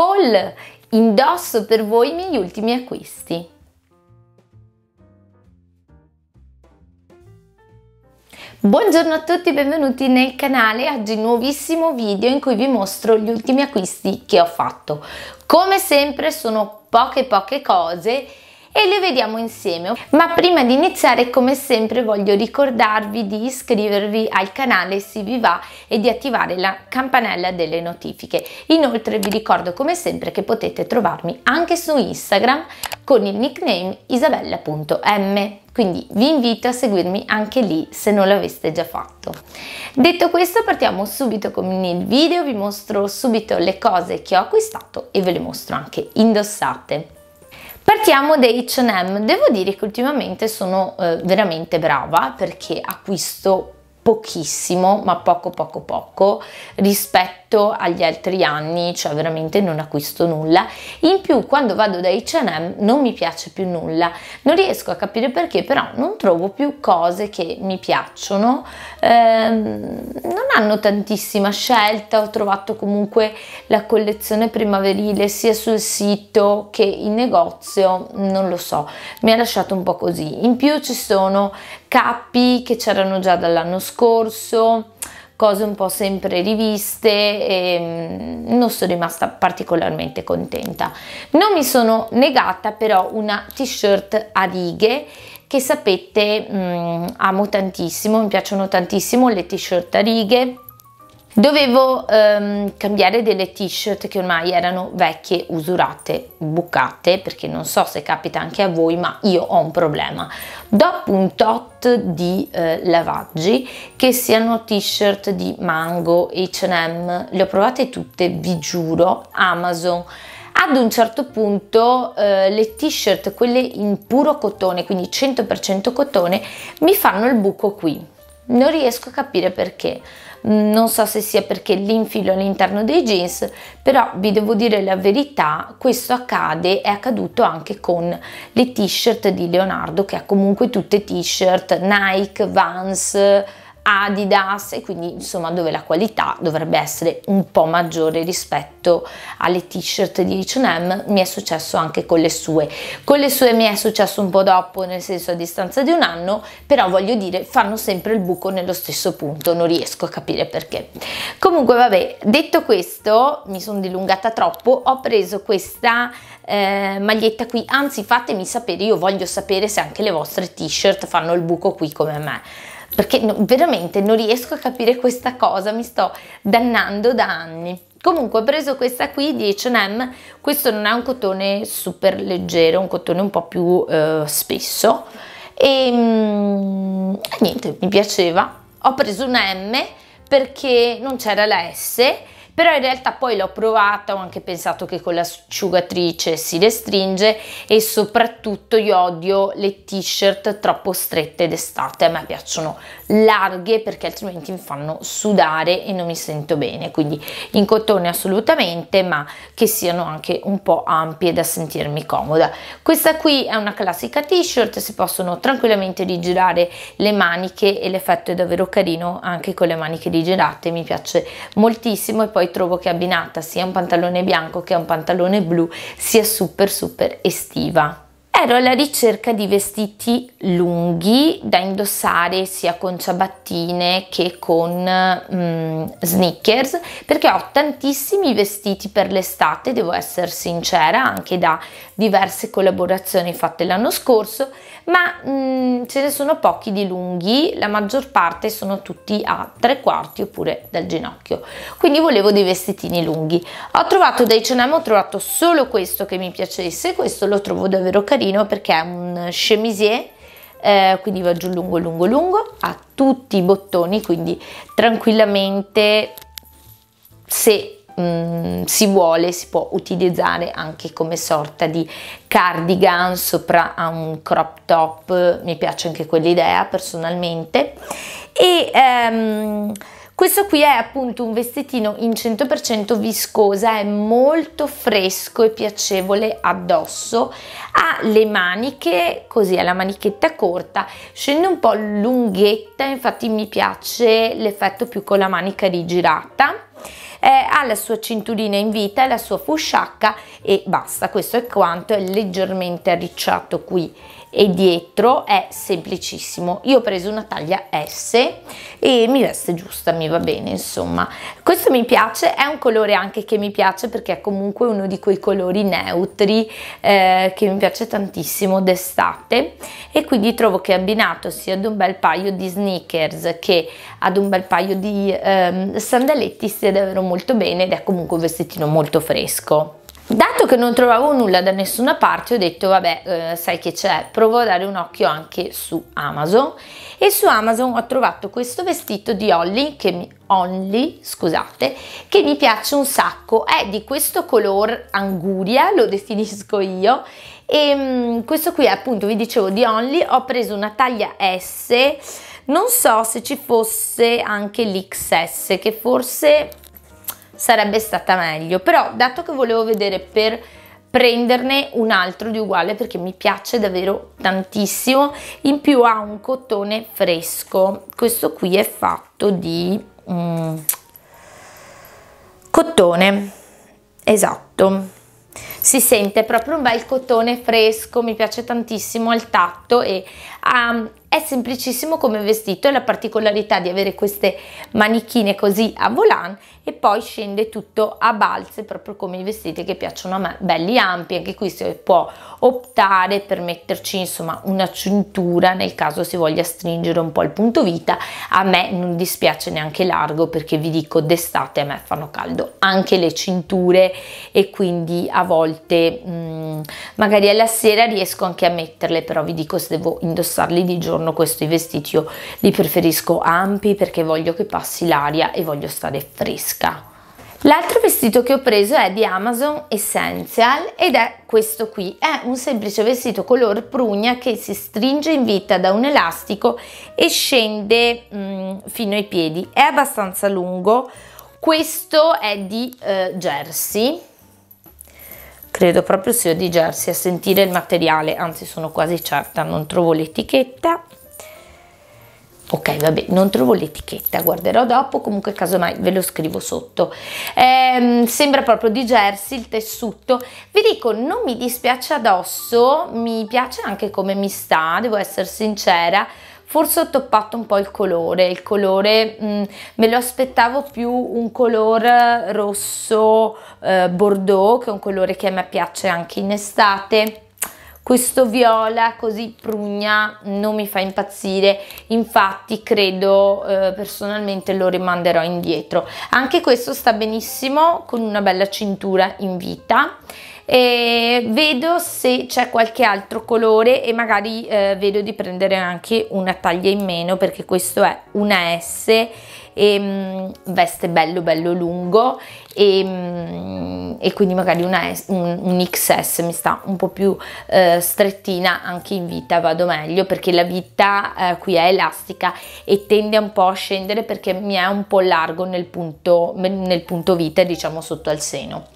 haul indosso per voi i miei ultimi acquisti. Buongiorno a tutti, benvenuti nel canale, oggi nuovissimo video in cui vi mostro gli ultimi acquisti che ho fatto. Come sempre sono poche poche cose e le vediamo insieme. Ma prima di iniziare come sempre voglio ricordarvi di iscrivervi al canale se vi va e di attivare la campanella delle notifiche. Inoltre vi ricordo come sempre che potete trovarmi anche su Instagram con il nickname isabella.m quindi vi invito a seguirmi anche lì se non l'aveste già fatto. Detto questo partiamo subito con il video, vi mostro subito le cose che ho acquistato e ve le mostro anche indossate. Partiamo da H&M, devo dire che ultimamente sono eh, veramente brava perché acquisto pochissimo, ma poco poco poco rispetto rispetto agli altri anni, cioè veramente non acquisto nulla. In più quando vado da H&M non mi piace più nulla, non riesco a capire perché, però non trovo più cose che mi piacciono, ehm, non hanno tantissima scelta, ho trovato comunque la collezione primaverile sia sul sito che in negozio, non lo so, mi ha lasciato un po' così. In più ci sono capi che c'erano già dall'anno scorso, cose un po' sempre riviste e mm, non sono rimasta particolarmente contenta. Non mi sono negata però una t-shirt a righe che sapete mh, mm, amo tantissimo, mi piacciono tantissimo le t-shirt a righe Dovevo ehm, cambiare delle t-shirt che ormai erano vecchie, usurate, bucate, perché non so se capita anche a voi, ma io ho un problema. Dopo un tot di eh, lavaggi, che siano t-shirt di Mango, H&M, le ho provate tutte, vi giuro, Amazon, ad un certo punto eh, le t-shirt, quelle in puro cotone, quindi 100% cotone, mi fanno il buco qui. Non riesco a capire perché Mm, non so se sia perché l'infilo all'interno dei jeans, però vi devo dire la verità, questo accade, è accaduto anche con le t-shirt di Leonardo, che ha comunque tutte t-shirt Nike, Vans, Adidas e quindi insomma dove la qualità dovrebbe essere un po' maggiore rispetto alle t-shirt di H&M mi è successo anche con le sue con le sue mi è successo un po' dopo nel senso a distanza di un anno però voglio dire fanno sempre il buco nello stesso punto non riesco a capire perché comunque vabbè detto questo mi sono dilungata troppo ho preso questa eh, maglietta qui anzi fatemi sapere io voglio sapere se anche le vostre t-shirt fanno il buco qui come me perché no, veramente non riesco a capire questa cosa, mi sto dannando da anni. Comunque ho preso questa qui di H&M, questo non è un cotone super leggero, è un cotone un po' più eh, spesso ehm, e mm, niente, mi piaceva. Ho preso una M perché non c'era la S però in realtà poi l'ho provata, ho anche pensato che con l'asciugatrice si restringe e soprattutto io odio le t-shirt troppo strette d'estate, a me piacciono larghe perché altrimenti mi fanno sudare e non mi sento bene, quindi in cotone assolutamente, ma che siano anche un po' ampie da sentirmi comoda. Questa qui è una classica t-shirt, si possono tranquillamente rigirare le maniche e l'effetto è davvero carino anche con le maniche rigirate, mi piace moltissimo e poi trovo che abbinata sia un pantalone bianco che un pantalone blu sia super super estiva ero alla ricerca di vestiti lunghi da indossare sia con ciabattine che con mm, sneakers perché ho tantissimi vestiti per l'estate, devo essere sincera, anche da diverse collaborazioni fatte l'anno scorso, ma mm, ce ne sono pochi di lunghi, la maggior parte sono tutti a tre quarti oppure dal ginocchio, quindi volevo dei vestitini lunghi. Ho trovato da H&M, ho trovato solo questo che mi piacesse, questo lo trovo davvero carino carino perché è un chemisier eh, quindi va giù lungo lungo lungo ha tutti i bottoni quindi tranquillamente se mm, si vuole si può utilizzare anche come sorta di cardigan sopra a un crop top mi piace anche quell'idea personalmente e ehm, questo qui è appunto un vestitino in 100% viscosa, è molto fresco e piacevole addosso, ha le maniche così, ha la manichetta corta, scende un po' lunghetta, infatti mi piace l'effetto più con la manica rigirata. Eh, ha la sua cinturina in vita la sua fusciacca e basta, questo è quanto, è leggermente arricciato qui e dietro è semplicissimo io ho preso una taglia S e mi veste giusta mi va bene insomma questo mi piace è un colore anche che mi piace perché è comunque uno di quei colori neutri eh, che mi piace tantissimo d'estate e quindi trovo che abbinato sia ad un bel paio di sneakers che ad un bel paio di ehm, sandaletti stia davvero molto bene ed è comunque un vestitino molto fresco Dato che non trovavo nulla da nessuna parte ho detto vabbè eh, sai che c'è, provo a dare un occhio anche su Amazon e su Amazon ho trovato questo vestito di Holly che mi, Only, scusate, che mi piace un sacco, è di questo color anguria, lo definisco io e ehm, mh, questo qui appunto vi dicevo di Only, ho preso una taglia S, non so se ci fosse anche l'XS che forse sarebbe stata meglio, però dato che volevo vedere per prenderne un altro di uguale perché mi piace davvero tantissimo, in più ha un cotone fresco, questo qui è fatto di mm, cottone, esatto, si sente proprio un bel cotone fresco, mi piace tantissimo al tatto e ha um, è semplicissimo come vestito e la particolarità di avere queste manichine così a volant e poi scende tutto a balze proprio come i vestiti che piacciono a me, belli ampi, anche qui si può optare per metterci insomma una cintura nel caso si voglia stringere un po' il punto vita, a me non dispiace neanche largo perché vi dico d'estate a me fanno caldo anche le cinture e quindi a volte mh, mm, magari alla sera riesco anche a metterle però vi dico se devo indossarli di giorno intorno questo vestiti io li preferisco ampi perché voglio che passi l'aria e voglio stare fresca L'altro vestito che ho preso è di Amazon Essential ed è questo qui. È un semplice vestito color prugna che si stringe in vita da un elastico e scende mm, fino ai piedi. È abbastanza lungo. Questo è di eh, jersey. Credo proprio sia di jersey a sentire il materiale, anzi sono quasi certa, non trovo l'etichetta ok vabbè non trovo l'etichetta guarderò dopo comunque casomai ve lo scrivo sotto ehm, sembra proprio di jersey il tessuto vi dico non mi dispiace addosso mi piace anche come mi sta devo essere sincera forse ho toppato un po' il colore, il colore mh, mm, me lo aspettavo più un colore eh, rosso eh, bordeaux che è un colore che a me piace anche in estate questo viola così prugna non mi fa impazzire infatti credo eh, personalmente lo rimanderò indietro anche questo sta benissimo con una bella cintura in vita e vedo se c'è qualche altro colore e magari eh, vedo di prendere anche una taglia in meno perché questo è una S e mh, mm, veste bello bello lungo e, mh, mm, e quindi magari una, un, un, XS mi sta un po' più eh, strettina anche in vita vado meglio perché la vita eh, qui è elastica e tende un po' a scendere perché mi è un po' largo nel punto, nel punto vita diciamo sotto al seno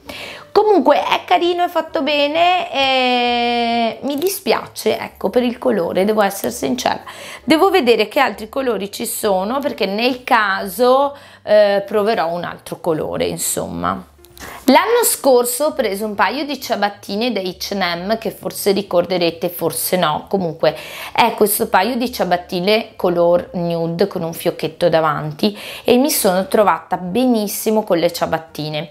comunque è carino è fatto bene eh, mi dispiace ecco per il colore devo essere sincera devo vedere che altri colori ci sono perché nel caso caso eh, proverò un altro colore insomma L'anno scorso ho preso un paio di ciabattine da H&M che forse ricorderete, forse no, comunque è questo paio di ciabattine color nude con un fiocchetto davanti e mi sono trovata benissimo con le ciabattine.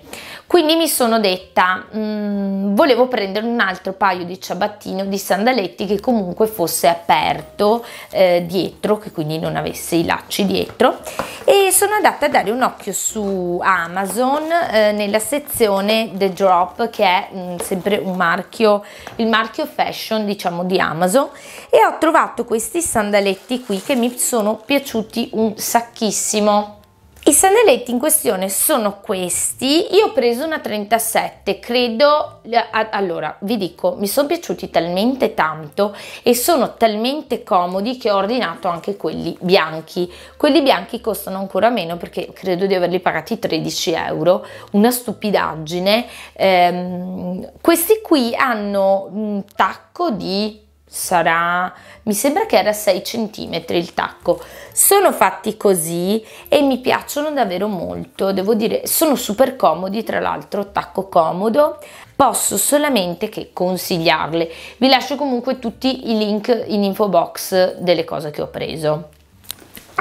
Quindi mi sono detta, mh, mm, volevo prendere un altro paio di ciabattine o di sandaletti che comunque fosse aperto eh, dietro, che quindi non avesse i lacci dietro e sono andata a dare un occhio su Amazon eh, nella settimana sezione The Drop che è mh, mm, sempre un marchio, il marchio fashion diciamo di Amazon e ho trovato questi sandaletti qui che mi sono piaciuti un sacchissimo i sandaletti in questione sono questi, io ho preso una 37, credo, allora vi dico, mi sono piaciuti talmente tanto e sono talmente comodi che ho ordinato anche quelli bianchi, quelli bianchi costano ancora meno perché credo di averli pagati 13 euro, una stupidaggine, ehm, questi qui hanno un tacco di sarà mi sembra che era 6 cm il tacco sono fatti così e mi piacciono davvero molto devo dire sono super comodi tra l'altro tacco comodo posso solamente che consigliarle vi lascio comunque tutti i link in info box delle cose che ho preso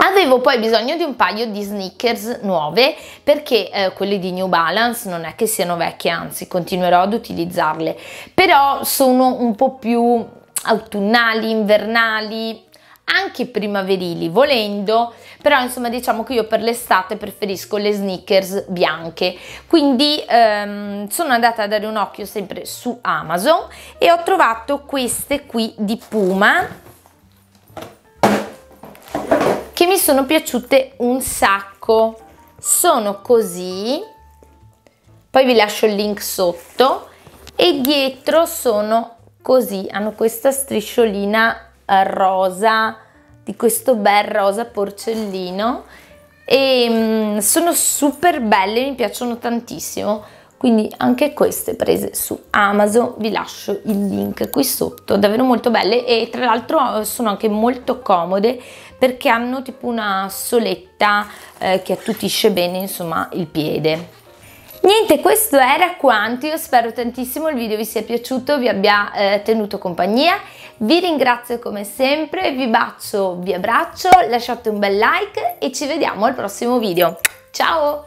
Avevo poi bisogno di un paio di sneakers nuove perché eh, quelle di New Balance non è che siano vecchie, anzi continuerò ad utilizzarle, però sono un po' più autunnali, invernali, anche primaverili volendo, però insomma diciamo che io per l'estate preferisco le sneakers bianche, quindi ehm, sono andata a dare un occhio sempre su Amazon e ho trovato queste qui di Puma che mi sono piaciute un sacco, sono così, poi vi lascio il link sotto e dietro sono così hanno questa strisciolina eh, rosa di questo bel rosa porcellino e mm, sono super belle mi piacciono tantissimo quindi anche queste prese su Amazon vi lascio il link qui sotto davvero molto belle e tra l'altro eh, sono anche molto comode perché hanno tipo una soletta eh, che attutisce bene insomma il piede Niente, questo era quanto, io spero tantissimo il video vi sia piaciuto, vi abbia eh, tenuto compagnia, vi ringrazio come sempre, vi bacio, vi abbraccio, lasciate un bel like e ci vediamo al prossimo video. Ciao!